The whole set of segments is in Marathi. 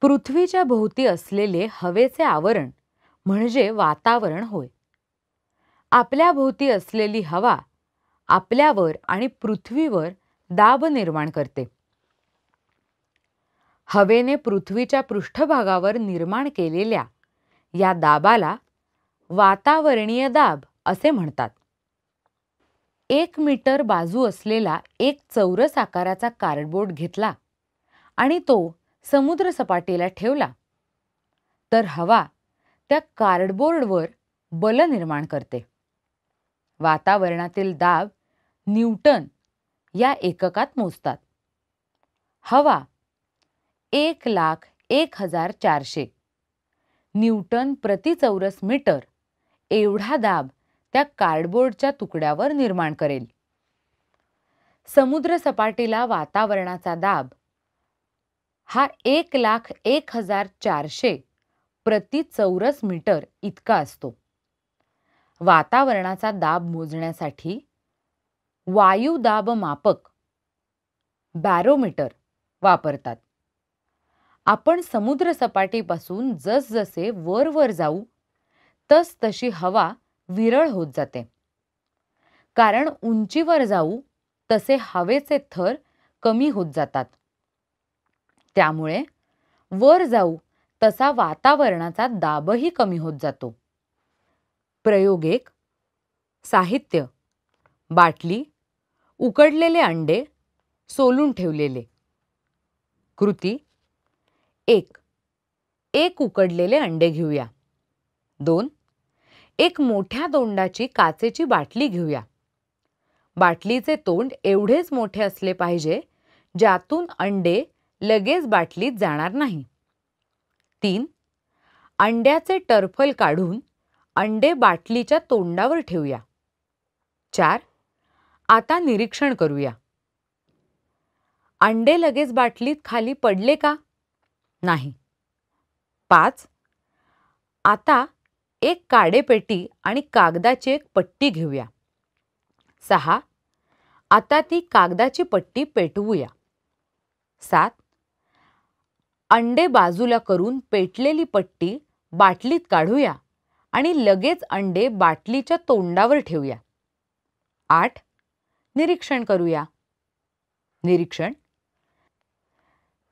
पृथ्वीच्या भोवती असलेले हवेचे आवरण म्हणजे वातावरण होय आपल्या भोवती असलेली हवा आपल्यावर आणि पृथ्वीवर दाब निर्माण करते हवेने पृथ्वीच्या पृष्ठभागावर निर्माण केलेल्या या दाबाला वातावरणीय दाब असे म्हणतात एक मीटर बाजू असलेला एक चौरस आकाराचा कार्डबोर्ड घेतला आणि तो समुद्र सपाटीला ठेवला तर हवा त्या कार्डबोर्डवर बल निर्माण करते वातावरणातील दाब न्यूटन या एककात मोजतात हवा एक लाख एक हजार चारशे न्यूटन प्रति चौरस मीटर एवढा दाब त्या कार्डबोर्डच्या तुकड्यावर निर्माण करेल समुद्र वातावरणाचा दाब हा एक लाख एक हजार चारशे प्रति चौरस मीटर इतका असतो वातावरणाचा दाब मोजण्यासाठी दाब मापक बॅरोमीटर वापरतात आपण समुद्रसपाटीपासून जसजसे वर वर जाऊ तस तशी हवा विरळ होत जाते कारण उंचीवर जाऊ तसे हवेचे थर कमी होत जातात त्यामुळे वर जाऊ तसा वातावरणाचा दाबही कमी होत जातो प्रयोग एक साहित्य बाटली उकडलेले अंडे सोलून ठेवलेले कृती एक एक उकडलेले अंडे घेऊया दोन एक मोठ्या तोंडाची काचेची बाटली घेऊया बाटलीचे तोंड एवढेच मोठे असले पाहिजे ज्यातून अंडे लगेच बाटलीत जाणार नाही तीन अंड्याचे टरफल काढून अंडे बाटलीच्या तोंडावर ठेवूया चार आता निरीक्षण करूया अंडे लगेच बाटलीत खाली पडले का नाही पाच आता एक काडे पेटी आणि कागदाची एक पट्टी घेऊया सहा आता ती कागदाची पट्टी पेटवूया सात अंडे बाजूला करून पेटलेली पट्टी बाटलीत काढूया आणि लगेच अंडे बाटलीच्या तोंडावर ठेवूया आठ निरीक्षण करूया निरीक्षण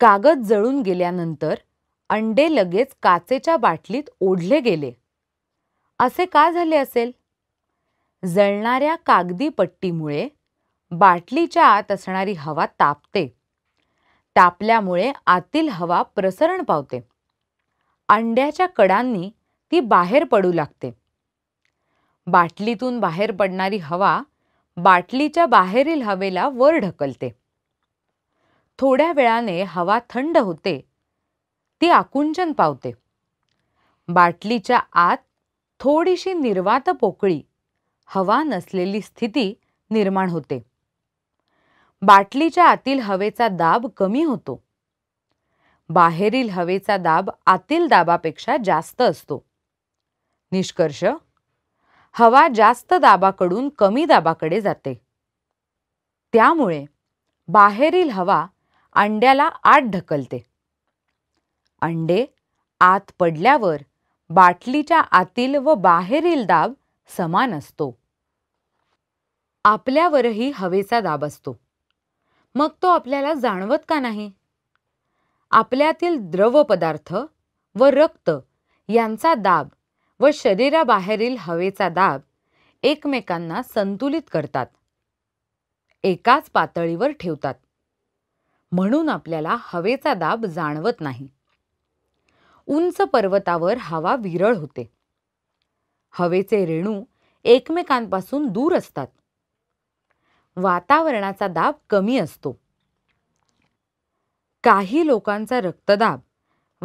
कागद जळून गेल्यानंतर अंडे लगेच काचेच्या बाटलीत ओढले गेले असे का झाले असेल जळणाऱ्या कागदी पट्टीमुळे बाटलीच्या आत असणारी हवा तापते तापल्यामुळे आतील हवा प्रसरण पावते अंड्याच्या कडांनी ती बाहेर पडू लागते बाटलीतून बाहेर पडणारी हवा बाटलीच्या बाहेरील हवेला वर ढकलते थोड्या वेळाने हवा थंड होते ती आकुंचन पावते बाटलीच्या आत थोडीशी निर्वात पोकळी हवा नसलेली स्थिती निर्माण होते बाटलीच्या आतील हवेचा दाब कमी होतो बाहेरील हवेचा दाब आतील दाबापेक्षा जास्त असतो निष्कर्ष हवा जास्त दाबाकडून कमी दाबाकडे जाते त्यामुळे बाहेरील हवा अंड्याला आत ढकलते अंडे आत पडल्यावर बाटलीच्या आतील व बाहेरील दाब समान असतो आपल्यावरही हवेचा दाब असतो मग तो आपल्याला जाणवत का नाही आपल्यातील द्रव पदार्थ व रक्त यांचा दाब व शरीराबाहेरील हवेचा दाब एकमेकांना संतुलित करतात एकाच पातळीवर ठेवतात म्हणून आपल्याला हवेचा दाब जाणवत नाही उंच पर्वतावर हवा विरळ होते हवेचे रेणू एकमेकांपासून दूर असतात वातावरणाचा दाब कमी असतो काही लोकांचा रक्तदाब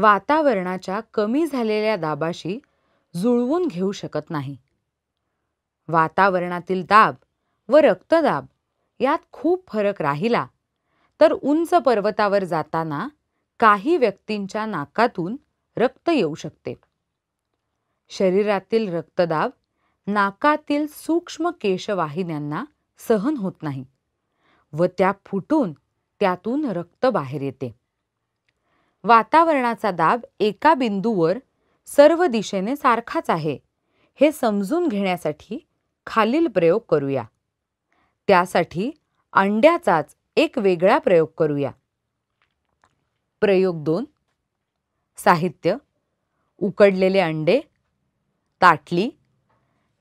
वातावरणाच्या कमी झालेल्या दाबाशी जुळवून घेऊ शकत नाही वातावरणातील दाब व रक्तदाब यात खूप फरक राहिला तर उंच पर्वतावर जाताना काही व्यक्तींच्या नाकातून रक्त येऊ शकते शरीरातील रक्तदाब नाकातील सूक्ष्म केशवाहिन्यांना सहन होत नाही व त्या फुटून त्यातून रक्त बाहेर येते वातावरणाचा दाब एका बिंदूवर सर्व दिशेने सारखाच आहे हे समजून घेण्यासाठी खालील प्रयोग करूया त्यासाठी अंड्याचाच एक वेगळा प्रयोग करूया प्रयोग दोन साहित्य उकडलेले अंडे ताटली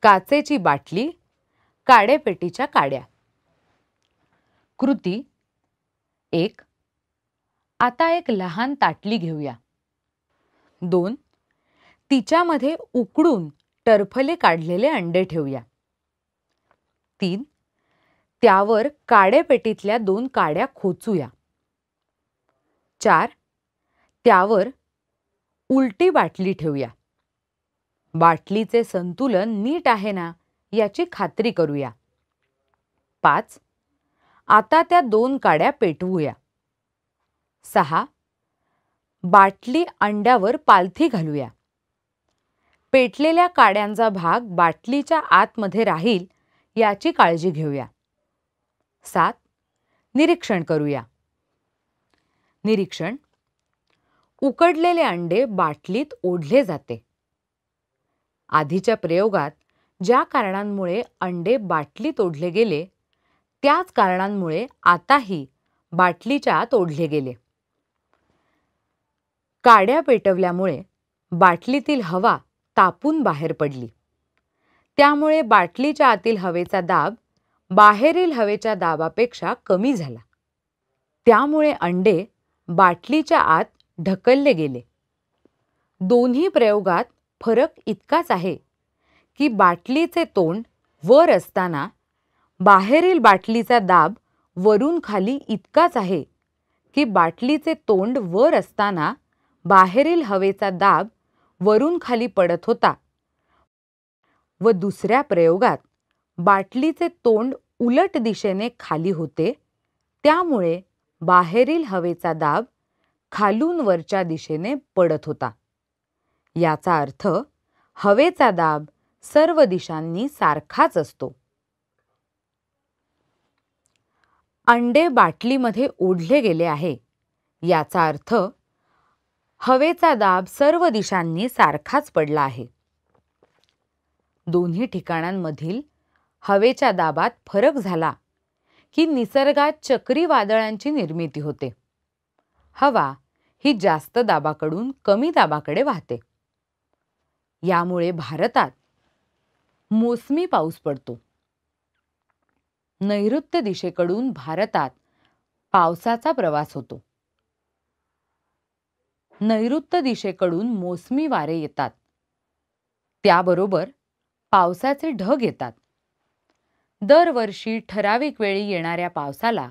काचेची बाटली काडेपेटीच्या काड्या कृती एक आता एक लहान ताटली घेऊया दोन तिच्यामध्ये उकडून टरफले काढलेले अंडे ठेवूया तीन त्यावर काडेपेटीतल्या दोन काड्या खोचूया चार त्यावर उलटी बाटली ठेवूया बाटलीचे संतुलन नीट आहे ना याची खात्री करूया पाच आता त्या दोन काड्या पेटवूया सहा बाटली अंड्यावर पालथी घालूया पेटलेल्या काड्यांचा भाग बाटलीच्या आतमध्ये राहील याची काळजी घेऊया सात निरीक्षण करूया निरीक्षण उकडलेले अंडे बाटलीत ओढले जाते आधीच्या प्रयोगात ज्या कारणांमुळे अंडे बाटली तोडले गेले त्याच कारणांमुळे आताही बाटलीच्या आत ओढले गेले काड्या पेटवल्यामुळे बाटलीतील हवा तापून बाहेर पडली त्यामुळे बाटलीच्या आतील हवेचा दाब बाहेरील हवेच्या दाबापेक्षा कमी झाला त्यामुळे अंडे बाटलीच्या आत ढकलले गेले दोन्ही प्रयोगात फरक इतकाच आहे की बाटलीचे तोंड वर असताना बाहेरील बाटलीचा दाब वरून खाली इतकाच आहे की बाटलीचे तोंड वर असताना बाहेरील हवेचा दाब वरून खाली पडत होता व दुसऱ्या प्रयोगात बाटलीचे तोंड उलट दिशेने खाली होते त्यामुळे बाहेरील हवेचा दाब खालून वरच्या दिशेने पडत होता याचा अर्थ हवेचा दाब सर्व दिशांनी सारखाच असतो अंडे बाटलीमध्ये ओढले गेले आहे याचा अर्थ हवेचा दाब सर्व दिशांनी सारखाच पडला आहे दोन्ही ठिकाणांमधील हवेच्या दाबात फरक झाला की निसर्गात चक्रीवादळांची निर्मिती होते हवा ही जास्त दाबाकडून कमी दाबाकडे वाहते यामुळे भारतात मोसमी पाऊस पडतो नैऋत्य दिशेकडून भारतात पावसाचा प्रवास होतो नैऋत्य दिशेकडून मोसमी वारे येतात त्याबरोबर पावसाचे ढग येतात दरवर्षी ठराविक वेळी येणाऱ्या पावसाला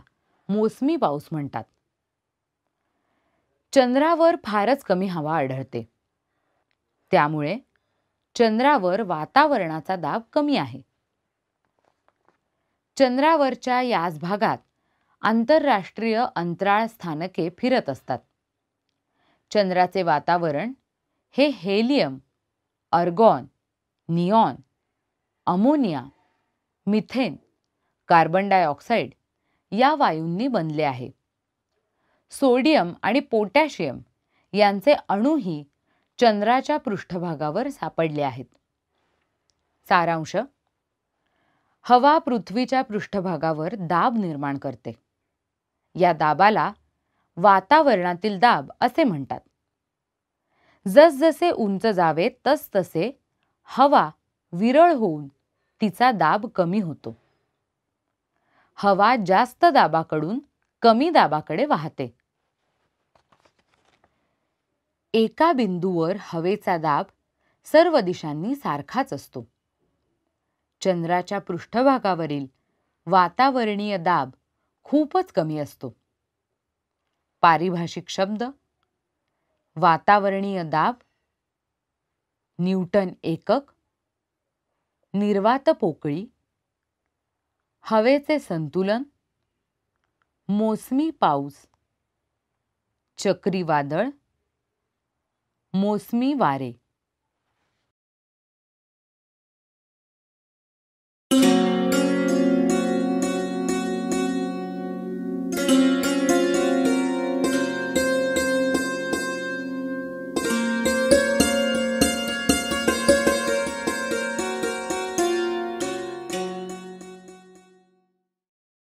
मोसमी पाऊस म्हणतात चंद्रावर फारच कमी हवा आढळते त्यामुळे चंद्रावर वातावरणाचा दाब कमी आहे चंद्रावरच्या याच भागात आंतरराष्ट्रीय अंतराळ स्थानके फिरत असतात चंद्राचे वातावरण हे helium argon neon ammonia methane carbon dioxide या वायूंनी बनले आहे सोडियम आणि पोटॅशियम यांचे अणूही चंद्राच्या पृष्ठभागावर सापडले आहेत सारांश हवा पृथ्वीच्या पृष्ठभागावर दाब निर्माण करते या दाबाला वातावरणातील दाब असे म्हणतात जसजसे उंच जावे तसतसे हवा विरळ होऊन तिचा दाब कमी होतो हवा जास्त दाबाकडून कमी दाबाकडे वाहते एका बिंदूवर हवेचा दाब सर्व दिशांनी सारखाच असतो चंद्राच्या पृष्ठभागावरील वातावरणीय दाब खूपच कमी असतो पारिभाषिक शब्द वातावरणीय दाब न्यूटन एकक निर्वात पोकळी हवेचे संतुलन मोसमी पाऊस चक्रीवादळ मोसमी वारे